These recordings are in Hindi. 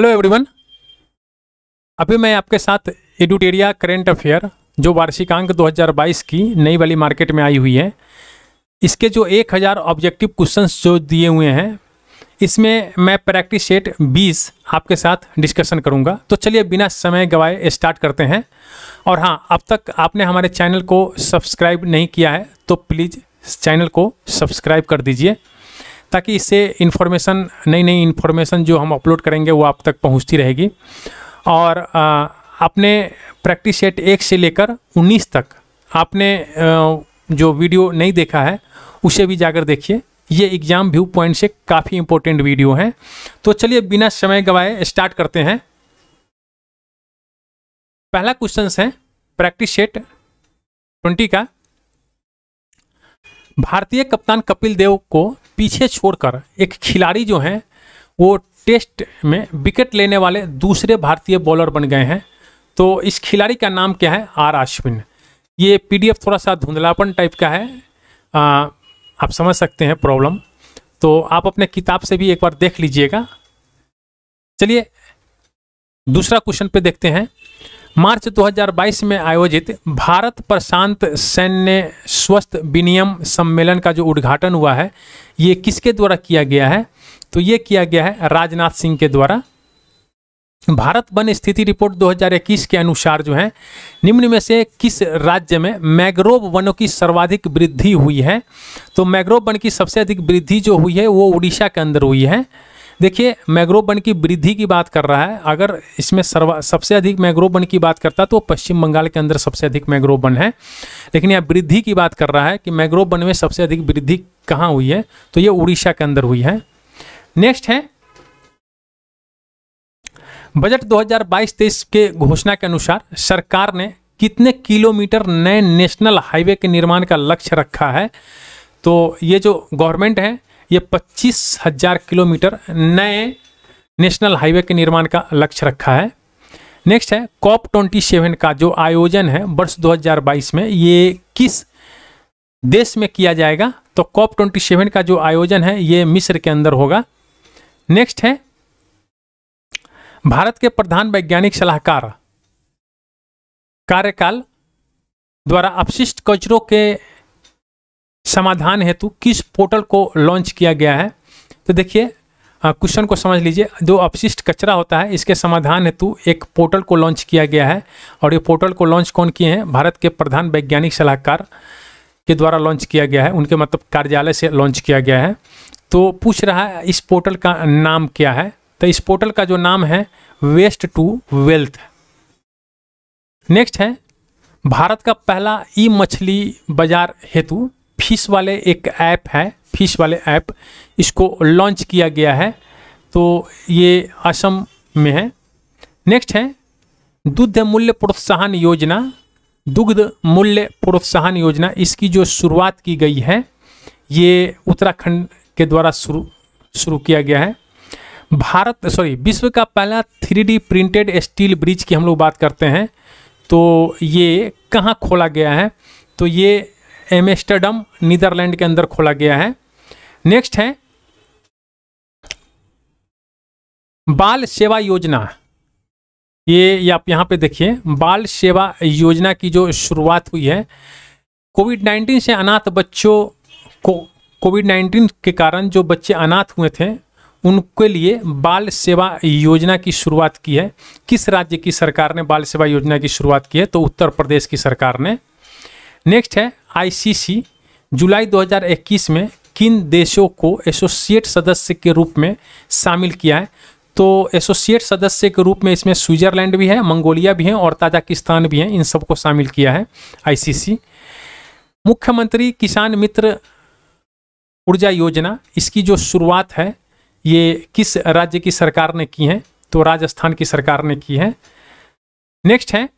हेलो एवरीवन अभी मैं आपके साथ एडुटेरिया करेंट अफेयर जो वार्षिकांक 2022 की नई वाली मार्केट में आई हुई है इसके जो 1000 ऑब्जेक्टिव क्वेश्चंस जो दिए हुए हैं इसमें मैं प्रैक्टिस सेट 20 आपके साथ डिस्कशन करूंगा तो चलिए बिना समय गवाए स्टार्ट करते हैं और हाँ अब तक आपने हमारे चैनल को सब्सक्राइब नहीं किया है तो प्लीज़ चैनल को सब्सक्राइब कर दीजिए ताकि इससे इन्फॉर्मेशन नई नई इन्फॉर्मेशन जो हम अपलोड करेंगे वो आप तक पहुंचती रहेगी और अपने प्रैक्टिस सेट एक से लेकर उन्नीस तक आपने जो वीडियो नहीं देखा है उसे भी जाकर देखिए ये एग्ज़ाम व्यू पॉइंट से काफ़ी इंपॉर्टेंट वीडियो हैं तो चलिए बिना समय गवाए स्टार्ट करते हैं पहला क्वेश्चन है प्रैक्टिस सेट ट्वेंटी का भारतीय कप्तान कपिल देव को पीछे छोड़कर एक खिलाड़ी जो हैं वो टेस्ट में विकेट लेने वाले दूसरे भारतीय बॉलर बन गए हैं तो इस खिलाड़ी का नाम क्या है आर अश्विन ये पीडीएफ थोड़ा सा धुंधलापन टाइप का है आ, आप समझ सकते हैं प्रॉब्लम तो आप अपने किताब से भी एक बार देख लीजिएगा चलिए दूसरा क्वेश्चन पे देखते हैं मार्च 2022 में आयोजित भारत प्रशांत सैन्य स्वस्थ विनियम सम्मेलन का जो उद्घाटन हुआ है ये किसके द्वारा किया गया है तो ये किया गया है राजनाथ सिंह के द्वारा भारत वन स्थिति रिपोर्ट 2021 के अनुसार जो है निम्न में से किस राज्य में मैग्रोव वनों की सर्वाधिक वृद्धि हुई है तो मैग्रोव वन की सबसे अधिक वृद्धि जो हुई है वो उड़ीसा के अंदर हुई है देखिए मैग्रोव वन की वृद्धि की बात कर रहा है अगर इसमें सर्वा सबसे अधिक मैग्रोव वन की बात करता तो पश्चिम बंगाल के अंदर सबसे अधिक मैग्रोव वन है लेकिन यह वृद्धि की बात कर रहा है कि मैग्रोव वन में सबसे अधिक वृद्धि कहाँ हुई है तो ये उड़ीसा के अंदर हुई है नेक्स्ट है बजट 2022-23 के घोषणा के अनुसार सरकार ने कितने किलोमीटर नए नेशनल हाईवे के निर्माण का लक्ष्य रखा है तो ये जो गवर्नमेंट है ये पच्चीस हजार किलोमीटर नए नेशनल हाईवे के निर्माण का लक्ष्य रखा है नेक्स्ट है कॉप ट्वेंटी सेवन का जो आयोजन है वर्ष 2022 में ये किस देश में किया जाएगा तो कॉप ट्वेंटी सेवन का जो आयोजन है ये मिस्र के अंदर होगा नेक्स्ट है भारत के प्रधान वैज्ञानिक सलाहकार कार्यकाल द्वारा अपशिष्ट कचरों के समाधान हेतु किस पोर्टल को लॉन्च किया गया है तो देखिए क्वेश्चन को समझ लीजिए जो अपशिष्ट कचरा होता है इसके समाधान हेतु एक पोर्टल को लॉन्च किया गया है और ये पोर्टल को लॉन्च कौन किए हैं भारत के प्रधान वैज्ञानिक सलाहकार के द्वारा लॉन्च किया गया है उनके मतलब कार्यालय से लॉन्च किया गया है तो पूछ रहा है इस पोर्टल का नाम क्या है तो इस पोर्टल का जो नाम है वेस्ट टू वेल्थ नेक्स्ट है भारत का पहला ई मछली बाजार हेतु फिश वाले एक ऐप है फिश वाले ऐप इसको लॉन्च किया गया है तो ये असम में है नेक्स्ट है दुग्ध मूल्य प्रोत्साहन योजना दुग्ध मूल्य प्रोत्साहन योजना इसकी जो शुरुआत की गई है ये उत्तराखंड के द्वारा शुरू शुरू किया गया है भारत सॉरी विश्व का पहला थ्री प्रिंटेड स्टील ब्रिज की हम लोग बात करते हैं तो ये कहाँ खोला गया है तो ये एमेस्टर्डम नीदरलैंड के अंदर खोला गया है नेक्स्ट है बाल सेवा योजना ये आप यहां पे देखिए बाल सेवा योजना की जो शुरुआत हुई है कोविड नाइन्टीन से अनाथ बच्चों को कोविड नाइन्टीन के कारण जो बच्चे अनाथ हुए थे उनके लिए बाल सेवा योजना की शुरुआत की है किस राज्य की सरकार ने बाल सेवा योजना की शुरुआत की है तो उत्तर प्रदेश की सरकार ने नेक्स्ट है आईसीसी जुलाई 2021 में किन देशों को एसोसिएट सदस्य के रूप में शामिल किया है तो एसोसिएट सदस्य के रूप में इसमें स्विट्जरलैंड भी है मंगोलिया भी है और ताजाकिस्तान भी है इन सबको शामिल किया है आईसीसी मुख्यमंत्री किसान मित्र ऊर्जा योजना इसकी जो शुरुआत है ये किस राज्य की सरकार ने की है तो राजस्थान की सरकार ने की है नेक्स्ट है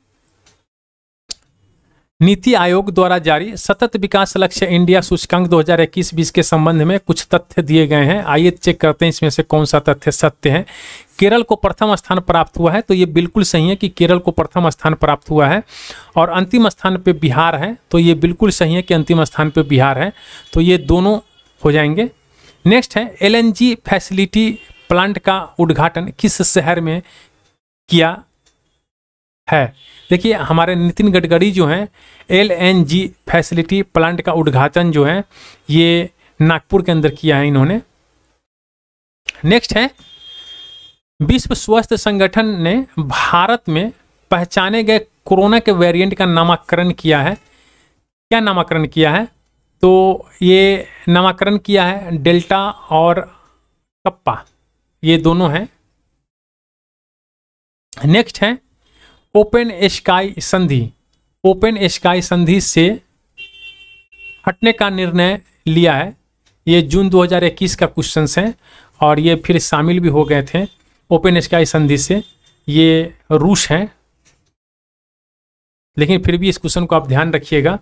नीति आयोग द्वारा जारी सतत विकास लक्ष्य इंडिया सूचकांक 2021-20 के संबंध में कुछ तथ्य दिए गए हैं आइए चेक करते हैं इसमें से कौन सा तथ्य सत्य है केरल को प्रथम स्थान प्राप्त हुआ है तो ये बिल्कुल सही है कि केरल को प्रथम स्थान प्राप्त हुआ है और अंतिम स्थान पे बिहार है तो ये बिल्कुल सही है कि अंतिम स्थान पे बिहार है तो ये दोनों हो जाएंगे नेक्स्ट है एलएनजी फैसिलिटी प्लांट का उद्घाटन किस शहर में किया है देखिए हमारे नितिन गडकरी जो हैं एलएनजी फैसिलिटी प्लांट का उद्घाटन जो है ये नागपुर के अंदर किया है इन्होंने नेक्स्ट है विश्व स्वास्थ्य संगठन ने भारत में पहचाने गए कोरोना के वेरिएंट का नामकरण किया है क्या नामकरण किया है तो ये नामकरण किया है डेल्टा और कप्पा ये दोनों हैं नेक्स्ट है ओपन स्काई संधि ओपन स्काई संधि से हटने का निर्णय लिया है ये जून 2021 का क्वेश्चन है और ये फिर शामिल भी हो गए थे ओपन स्काई संधि से ये रूस है लेकिन फिर भी इस क्वेश्चन को आप ध्यान रखिएगा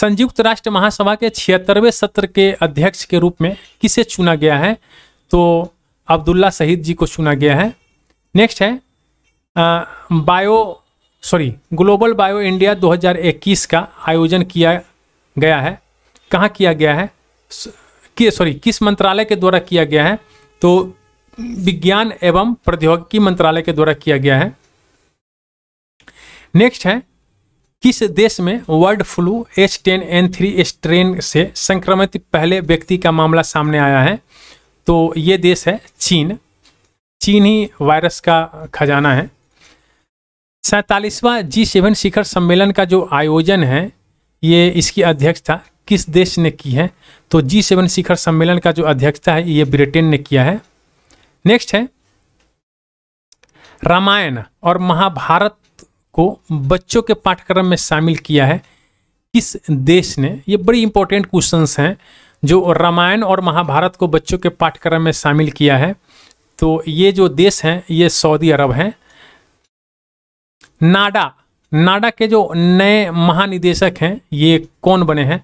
संयुक्त राष्ट्र महासभा के छिहत्तरवें सत्र के अध्यक्ष के रूप में किसे चुना गया है तो अब्दुल्ला शहीद जी को चुना गया है नेक्स्ट है bio sorry global bio India 2021 का आयोजन किया गया है कहाँ किया गया है कि सॉरी किस मंत्रालय के द्वारा किया गया है तो विज्ञान एवं प्रौद्योगिकी मंत्रालय के द्वारा किया गया है नेक्स्ट है किस देश में world flu H ten N three strain से संक्रमित पहले व्यक्ति का मामला सामने आया है तो ये देश है चीन चीन ही वायरस का खजाना है सैतालीसवां जी सेवन शिखर सम्मेलन का जो आयोजन है ये इसकी अध्यक्षता किस देश ने की है तो जी सेवन शिखर सम्मेलन का जो अध्यक्षता है ये ब्रिटेन ने किया है नेक्स्ट है रामायण और महाभारत को बच्चों के पाठ्यक्रम में शामिल किया है किस देश ने ये बड़ी इंपॉर्टेंट क्वेश्चंस हैं जो रामायण और महाभारत को बच्चों के पाठ्यक्रम में शामिल किया है तो ये जो देश हैं ये सऊदी अरब हैं नाडा नाडा के जो नए महानिदेशक हैं ये कौन बने हैं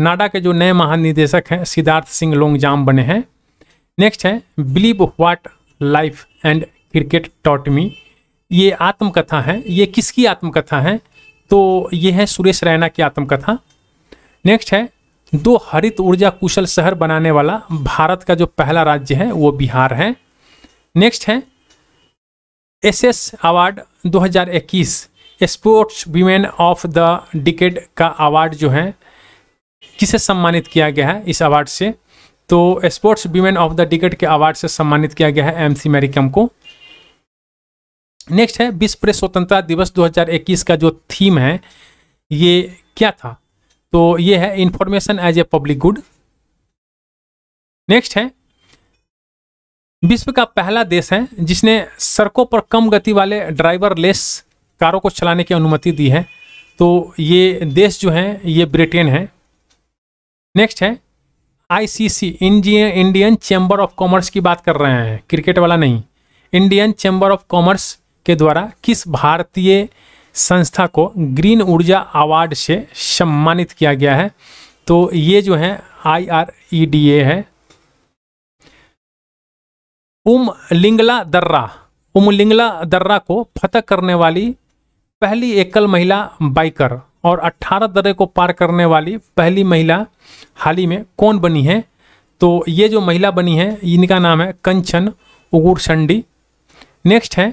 नाडा के जो नए महानिदेशक हैं सिद्धार्थ सिंह लोंगजाम बने हैं नेक्स्ट है believe what life and cricket taught me ये आत्मकथा है ये किसकी आत्मकथा है तो ये है सुरेश रैना की आत्मकथा नेक्स्ट है दो हरित ऊर्जा कुशल शहर बनाने वाला भारत का जो पहला राज्य है वो बिहार है नेक्स्ट है S S award 2021 sports women of the decade का अवार्ड जो है किसे सम्मानित किया गया है इस अवार्ड से तो sports women of the decade के अवार्ड से सम्मानित किया गया है एम सी को नेक्स्ट है विश्व प्रेस स्वतंत्रता दिवस 2021 का जो थीम है ये क्या था तो ये है information as a public good next है विश्व का पहला देश है जिसने सड़कों पर कम गति वाले ड्राइवर लेस कारों को चलाने की अनुमति दी है तो ये देश जो है ये ब्रिटेन है नेक्स्ट है ICC Indian Indian chamber of commerce की बात कर रहे हैं क्रिकेट वाला नहीं इंडियन चैम्बर ऑफ कॉमर्स के द्वारा किस भारतीय संस्था को ग्रीन ऊर्जा अवार्ड से सम्मानित किया गया है तो ये जो e है I R E D A है उम लिंगला दर्रा उमलिंगला दर्रा को फतह करने वाली पहली एकल महिला बाइकर और 18 दर्रे को पार करने वाली पहली महिला हाल ही में कौन बनी है तो ये जो महिला बनी है इनका नाम है कंचन उगुरसंडी नेक्स्ट है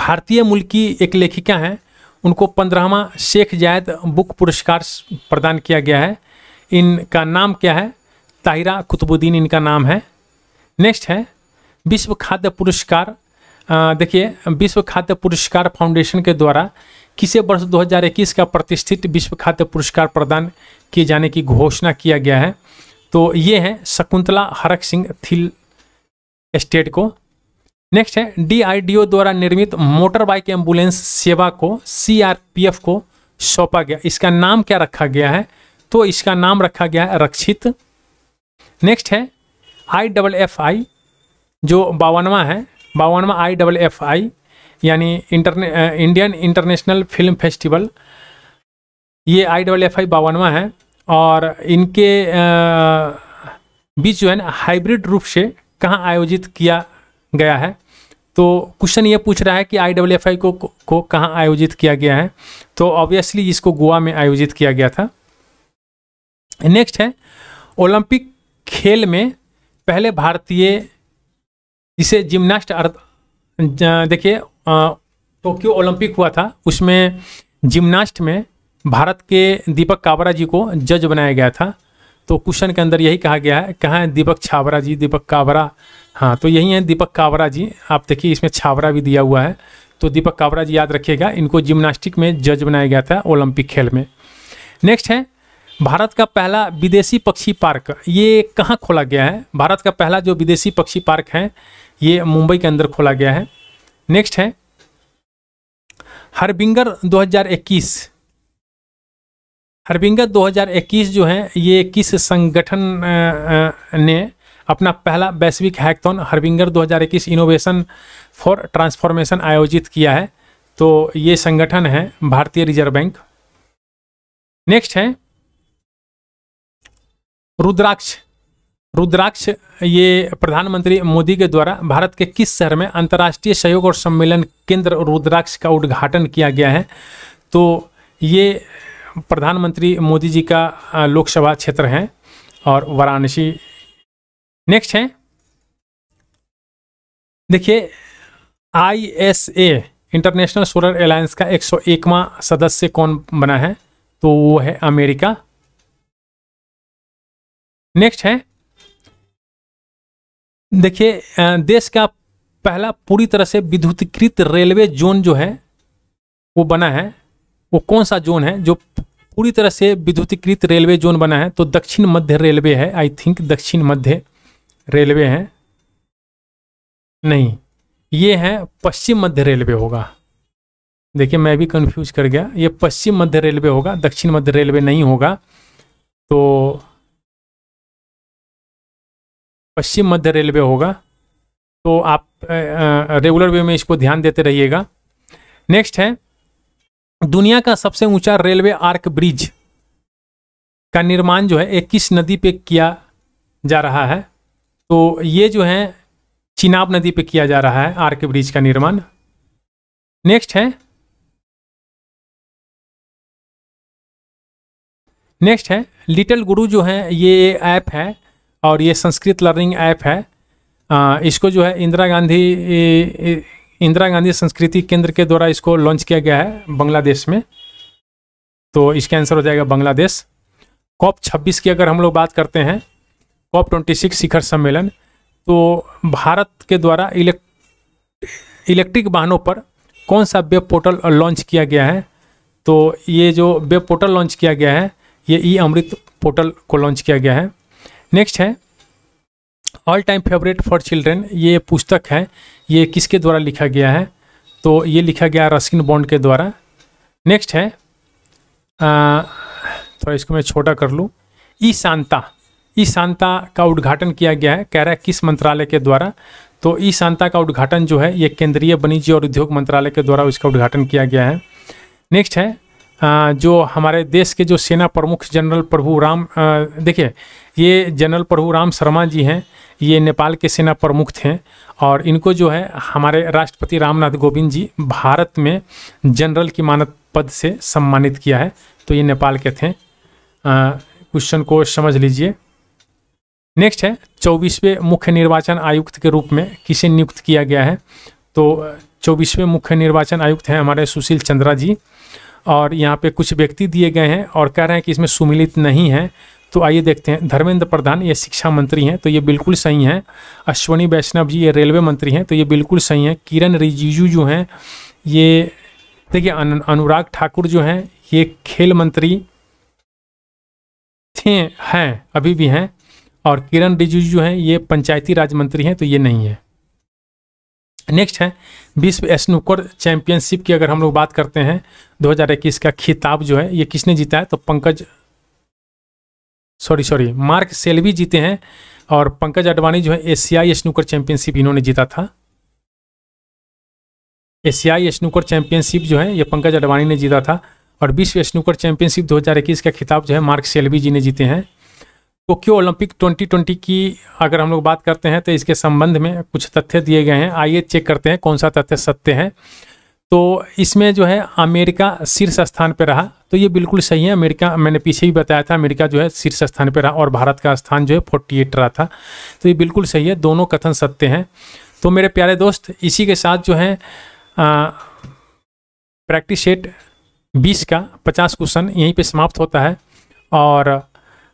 भारतीय मूल की एक लेखिका हैं उनको पंद्रहवा शेख जायद बुक पुरस्कार प्रदान किया गया है इनका नाम क्या है ताहिरा कुतुबुद्दीन इनका नाम है नेक्स्ट है विश्व खाद्य पुरस्कार देखिए विश्व खाद्य पुरस्कार फाउंडेशन के द्वारा किसे वर्ष 2021 का प्रतिष्ठित विश्व खाद्य पुरस्कार प्रदान किए जाने की घोषणा किया गया है तो ये है शकुंतला हरक सिंह थिल स्टेट को नेक्स्ट है डीआरडीओ द्वारा निर्मित मोटर बाइक एम्बुलेंस सेवा को सीआरपीएफ को सौंपा गया इसका नाम क्या रखा गया है तो इसका नाम रखा गया है रक्षित नेक्स्ट है आई डबल एफ आई जो बावनवा है बावनवा आई डबल एफ आई यानी इंटरने इंडियन इंटरनेशनल फिल्म फेस्टिवल ये आई डबल एफ आई बावनवा है और इनके बीच जो है ना हाइब्रिड रूप से कहाँ आयोजित किया गया है तो क्वेश्चन ये पूछ रहा है कि आई डब्ल्यू एफ आई को को कहाँ आयोजित किया गया है तो ऑब्वियसली इसको गोवा में आयोजित किया गया था नेक्स्ट है ओलंपिक खेल में पहले भारतीय जिसे जिम्नास्ट देखिए टोक्यो ओलंपिक हुआ था उसमें जिम्नास्ट में भारत के दीपक काबरा जी को जज बनाया गया था तो क्वेश्चन के अंदर यही कहा गया है कहाँ है दीपक छाबरा जी दीपक काबरा हाँ तो यही है दीपक काबरा जी आप देखिए इसमें छाबरा भी दिया हुआ है तो दीपक काबरा जी याद रखिएगा इनको जिम्नास्टिक में जज बनाया गया था ओलंपिक खेल में नेक्स्ट है भारत का पहला विदेशी पक्षी पार्क ये कहाँ खोला गया है भारत का पहला जो विदेशी पक्षी पार्क है ये मुंबई के अंदर खोला गया है नेक्स्ट है हरबिंगर 2021 हरबिंगर 2021 जो है ये किस संगठन ने अपना पहला वैश्विक hackathon Harbinger 2021 innovation for transformation आयोजित किया है तो ये संगठन है भारतीय रिजर्व बैंक नेक्स्ट है रुद्राक्ष रुद्राक्ष ये प्रधानमंत्री मोदी के द्वारा भारत के किस शहर में अंतर्राष्ट्रीय सहयोग और सम्मेलन केंद्र रुद्राक्ष का उद्घाटन किया गया है तो ये प्रधानमंत्री मोदी जी का लोकसभा क्षेत्र है और वाराणसी नेक्स्ट है देखिए आईएसए इंटरनेशनल सोलर अलायंस का 101वां सदस्य कौन बना है तो वो है अमेरिका नेक्स्ट है देखिए देश का पहला पूरी तरह से विद्युतीकृत रेलवे जोन जो है वो बना है वो कौन सा जोन है जो पूरी तरह से विद्युतीकृत रेलवे जोन बना है तो दक्षिण मध्य रेलवे है आई थिंक दक्षिण मध्य रेलवे है नहीं ये है पश्चिम मध्य रेलवे होगा देखिए मैं भी कंफ्यूज कर गया ये पश्चिम मध्य रेलवे होगा दक्षिण मध्य रेलवे नहीं होगा तो पश्चिम मध्य रेलवे होगा तो आप रेगुलर वे में इसको ध्यान देते रहिएगा नेक्स्ट है दुनिया का सबसे ऊंचा रेलवे आर्क ब्रिज का निर्माण जो है इक्कीस नदी पे किया जा रहा है तो ये जो है चिनाब नदी पे किया जा रहा है आर्क ब्रिज का निर्माण नेक्स्ट है नेक्स्ट है लिटिल गुरु जो है ये ऐप है और ये संस्कृत लर्निंग ऐप है आ, इसको जो है इंदिरा गांधी इंदिरा गांधी संस्कृति केंद्र के द्वारा इसको लॉन्च किया गया है बांग्लादेश में तो इसका आंसर हो जाएगा बांग्लादेश कॉप 26 की अगर हम लोग बात करते हैं कॉप 26 शिखर सम्मेलन तो भारत के द्वारा इलेक्ट इलेक्ट्रिक वाहनों पर कौन सा वेब पोर्टल लॉन्च किया गया है तो ये जो वेब पोर्टल लॉन्च किया गया है ये ई अमृत पोर्टल को लॉन्च किया गया है नेक्स्ट है all time favourite for children ये पुस्तक है ये किसके द्वारा लिखा गया है तो ये लिखा गया रस्किन बॉन्ड के द्वारा नेक्स्ट है थोड़ा इसको मैं छोटा कर लूँ ई शांता ई शांता का उद्घाटन किया गया है कह रहा है किस मंत्रालय के द्वारा तो ई शांता का उद्घाटन जो है ये केंद्रीय वाणिज्य और उद्योग मंत्रालय के द्वारा उसका उद्घाटन किया गया है नेक्स्ट है जो हमारे देश के जो सेना प्रमुख जनरल प्रभु राम देखिए ये जनरल प्रभु राम शर्मा जी हैं ये नेपाल के सेना प्रमुख थे और इनको जो है हमारे राष्ट्रपति रामनाथ कोविंद जी भारत में जनरल की मानद पद से सम्मानित किया है तो ये नेपाल के थे क्वेश्चन को समझ लीजिए नेक्स्ट है चौबीसवें मुख्य निर्वाचन आयुक्त के रूप में किसे नियुक्त किया गया है तो चौबीसवें मुख्य निर्वाचन आयुक्त हैं हमारे सुशील चंद्रा जी और यहाँ पे कुछ व्यक्ति दिए गए हैं और कह रहे हैं कि इसमें सुमिलित नहीं है तो आइए देखते हैं धर्मेंद्र प्रधान ये शिक्षा मंत्री हैं तो ये बिल्कुल सही हैं अश्वनी वैष्णव जी ये रेलवे मंत्री हैं तो ये बिल्कुल सही हैं किरण रिजिजू जो हैं ये देखिए अनुराग ठाकुर जो हैं ये खेल मंत्री थे हैं अभी भी हैं और किरण रिजिजू जो हैं ये पंचायती राज मंत्री हैं तो ये नहीं है नेक्स्ट है विश्व स्नूकर चैंपियनशिप की अगर हम लोग बात करते हैं 2021 का खिताब जो है ये किसने जीता है तो Pankaj sorry sorry Mark Selby जीते हैं और पंकज अडवाणी जो है एशियाई स्नूकर चैंपियनशिप इन्होंने जीता था एशियाई स्नूकर चैंपियनशिप जो है ये पंकज अडवाणी ने जीता था और विश्व स्नूकर चैंपियनशिप 2021 का खिताब जो है मार्क सेल्वी जी ने जीते हैं टोक्यो ओलंपिक 2020 की अगर हम लोग बात करते हैं तो इसके संबंध में कुछ तथ्य दिए गए हैं आइए चेक करते हैं कौन सा तथ्य सत्य है तो इसमें जो है अमेरिका शीर्ष स्थान पर रहा तो ये बिल्कुल सही है अमेरिका मैंने पीछे भी बताया था अमेरिका जो है शीर्ष स्थान पर रहा और भारत का स्थान जो है फोर्टी एट रहा था तो ये बिल्कुल सही है दोनों कथन सत्य हैं तो मेरे प्यारे दोस्त इसी के साथ जो है प्रैक्टिस सेट बीस का पचास क्वेश्चन यहीं पर समाप्त होता है और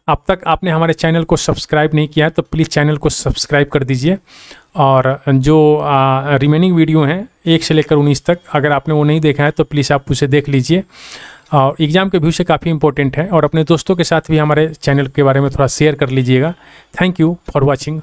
अब तक आपने हमारे चैनल को सब्सक्राइब नहीं किया है तो प्लीज़ चैनल को सब्सक्राइब कर दीजिए और जो रिमेनिंग वीडियो हैं एक से लेकर उन्नीस तक अगर आपने वो नहीं देखा है तो प्लीज़ आप उसे देख लीजिए और एग्ज़ाम के व्यू से काफ़ी इंपॉर्टेंट है और अपने दोस्तों के साथ भी हमारे चैनल के बारे में थोड़ा शेयर कर लीजिएगा थैंक यू फॉर वॉचिंग